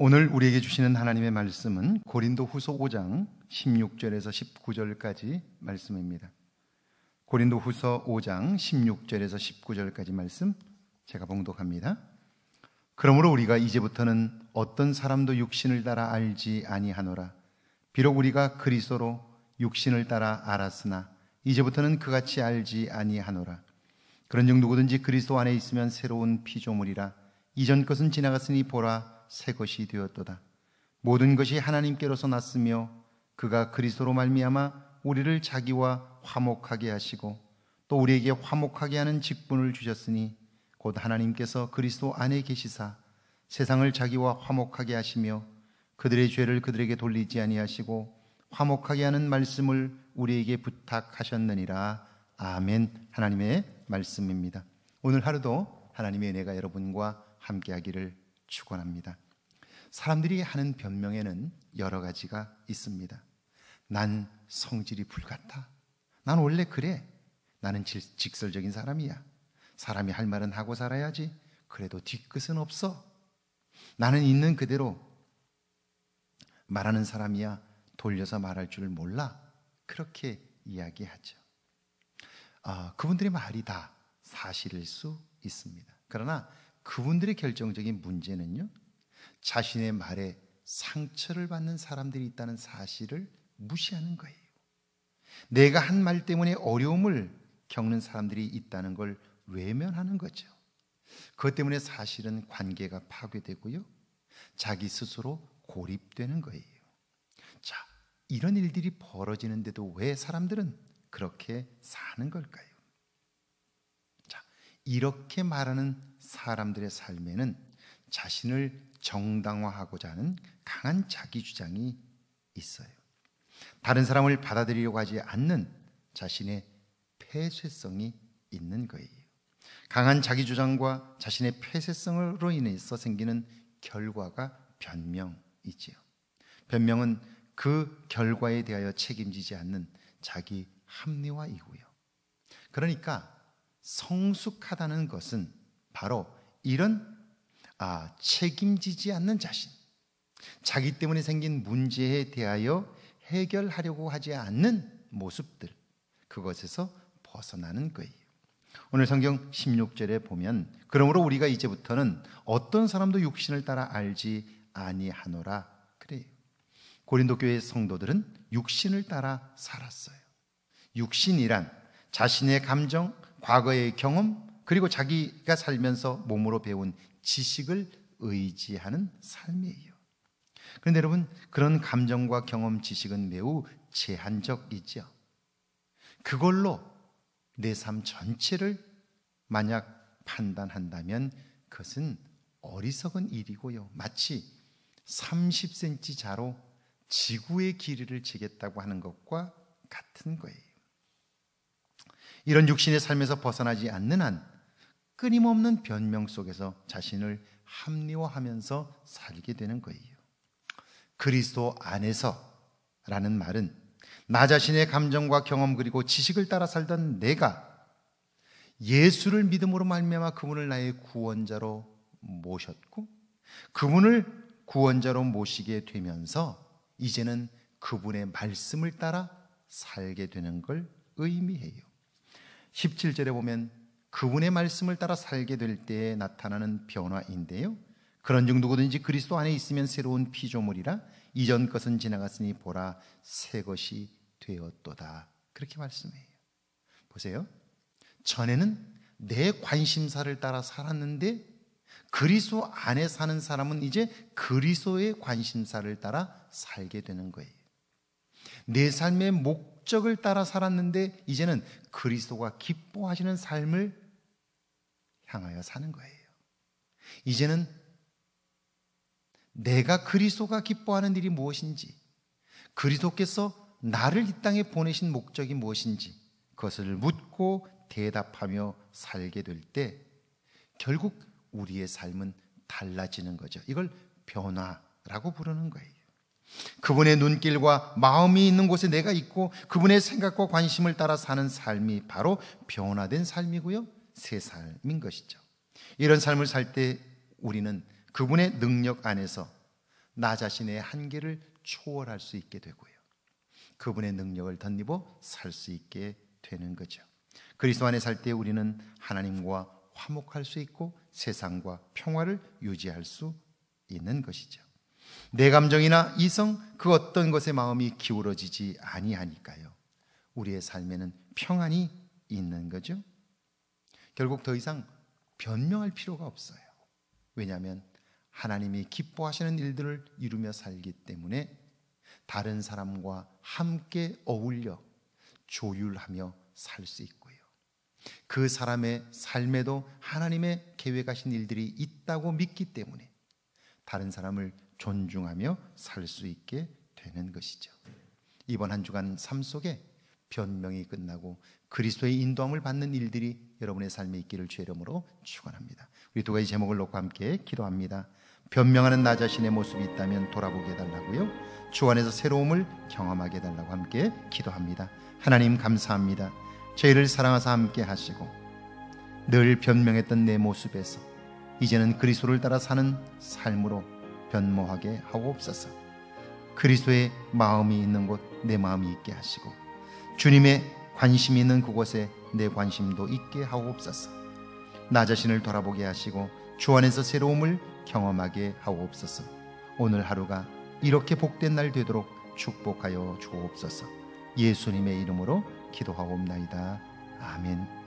오늘 우리에게 주시는 하나님의 말씀은 고린도 후서 5장 16절에서 19절까지 말씀입니다. 고린도 후서 5장 16절에서 19절까지 말씀 제가 봉독합니다. 그러므로 우리가 이제부터는 어떤 사람도 육신을 따라 알지 아니하노라. 비록 우리가 그리스도로 육신을 따라 알았으나 이제부터는 그같이 알지 아니하노라. 그런즉 누구든지 그리스도 안에 있으면 새로운 피조물이라 이전 것은 지나갔으니 보라 새 것이 되었도다. 모든 것이 하나님께로서 났으며 그가 그리스도로 말미암아 우리를 자기와 화목하게 하시고 또 우리에게 화목하게 하는 직분을 주셨으니 곧 하나님께서 그리스도 안에 계시사 세상을 자기와 화목하게 하시며 그들의 죄를 그들에게 돌리지 아니하시고 화목하게 하는 말씀을 우리에게 부탁하셨느니라. 아멘. 하나님의 말씀입니다. 오늘 하루도 하나님의 은혜가 여러분과 함께하기를 축원합니다. 사람들이 하는 변명에는 여러 가지가 있습니다. 난 성질이 불같아. 난 원래 그래. 나는 직설적인 사람이야. 사람이 할 말은 하고 살아야지. 그래도 뒤끝은 없어. 나는 있는 그대로 말하는 사람이야. 돌려서 말할 줄 몰라. 그렇게 이야기하죠. 아, 그분들의 말이 다 사실일 수 있습니다. 그러나 그분들의 결정적인 문제는요. 자신의 말에 상처를 받는 사람들이 있다는 사실을 무시하는 거예요. 내가 한 말 때문에 어려움을 겪는 사람들이 있다는 걸 외면하는 거죠. 그것 때문에 사실은 관계가 파괴되고요. 자기 스스로 고립되는 거예요. 자, 이런 일들이 벌어지는데도 왜 사람들은 그렇게 사는 걸까요? 이렇게 말하는 사람들의 삶에는 자신을 정당화하고자 하는 강한 자기 주장이 있어요. 다른 사람을 받아들이려고 하지 않는 자신의 폐쇄성이 있는 거예요. 강한 자기 주장과 자신의 폐쇄성으로 인해서 생기는 결과가 변명이지요. 변명은 그 결과에 대하여 책임지지 않는 자기 합리화이고요. 그러니까 성숙하다는 것은 바로 이런 아, 책임지지 않는 자신, 자기 때문에 생긴 문제에 대하여 해결하려고 하지 않는 모습들, 그것에서 벗어나는 거예요. 오늘 성경 16절에 보면 그러므로 우리가 이제부터는 어떤 사람도 육신을 따라 알지 아니하노라 그래요. 고린도 교회의 성도들은 육신을 따라 살았어요. 육신이란 자신의 감정, 과거의 경험, 그리고 자기가 살면서 몸으로 배운 지식을 의지하는 삶이에요. 그런데 여러분, 그런 감정과 경험, 지식은 매우 제한적이죠. 그걸로 내 삶 전체를 만약 판단한다면 그것은 어리석은 일이고요. 마치 30cm 자로 지구의 길이를 재겠다고 하는 것과 같은 거예요. 이런 육신의 삶에서 벗어나지 않는 한 끊임없는 변명 속에서 자신을 합리화하면서 살게 되는 거예요. 그리스도 안에서라는 말은 나 자신의 감정과 경험 그리고 지식을 따라 살던 내가 예수를 믿음으로 말미암아 그분을 나의 구원자로 모셨고 그분을 구원자로 모시게 되면서 이제는 그분의 말씀을 따라 살게 되는 걸 의미해요. 17절에 보면 그분의 말씀을 따라 살게 될 때에 나타나는 변화인데요. 그런즉 누구든지 그리스도 안에 있으면 새로운 피조물이라 이전 것은 지나갔으니 보라 새 것이 되었도다. 그렇게 말씀해요. 보세요. 전에는 내 관심사를 따라 살았는데 그리스도 안에 사는 사람은 이제 그리스도의 관심사를 따라 살게 되는 거예요. 내 삶의 목 업적을 따라 살았는데 이제는 그리스도가 기뻐하시는 삶을 향하여 사는 거예요. 이제는 내가 그리스도가 기뻐하는 일이 무엇인지, 그리스도께서 나를 이 땅에 보내신 목적이 무엇인지 그것을 묻고 대답하며 살게 될 때 결국 우리의 삶은 달라지는 거죠. 이걸 변화라고 부르는 거예요. 그분의 눈길과 마음이 있는 곳에 내가 있고 그분의 생각과 관심을 따라 사는 삶이 바로 변화된 삶이고요. 새 삶인 것이죠. 이런 삶을 살 때 우리는 그분의 능력 안에서 나 자신의 한계를 초월할 수 있게 되고요. 그분의 능력을 덧입어 살 수 있게 되는 거죠. 그리스도 안에 살 때 우리는 하나님과 화목할 수 있고 세상과 평화를 유지할 수 있는 것이죠. 내 감정이나 이성 그 어떤 것에 마음이 기울어지지 아니하니까요. 우리의 삶에는 평안이 있는 거죠. 결국 더 이상 변명할 필요가 없어요. 왜냐하면 하나님이 기뻐하시는 일들을 이루며 살기 때문에 다른 사람과 함께 어울려 조율하며 살 수 있고요. 그 사람의 삶에도 하나님의 계획하신 일들이 있다고 믿기 때문에 다른 사람을 존중하며 살 수 있게 되는 것이죠. 이번 한 주간 삶 속에 변명이 끝나고 그리스도의 인도함을 받는 일들이 여러분의 삶에 있기를 주의 이름으로 축원합니다. 우리 두 가지 제목을 놓고 함께 기도합니다. 변명하는 나 자신의 모습이 있다면 돌아보게 해달라고요. 주 안에서 새로움을 경험하게 해달라고 함께 기도합니다. 하나님 감사합니다. 저희를 사랑하사 함께 하시고 늘 변명했던 내 모습에서 이제는 그리스도를 따라 사는 삶으로 변모하게 하고옵소서. 그리스도의 마음이 있는 곳 내 마음이 있게 하시고 주님의 관심이 있는 그곳에 내 관심도 있게 하고옵소서. 나 자신을 돌아보게 하시고 주 안에서 새로움을 경험하게 하고옵소서. 오늘 하루가 이렇게 복된 날 되도록 축복하여 주옵소서. 예수님의 이름으로 기도하옵나이다. 아멘.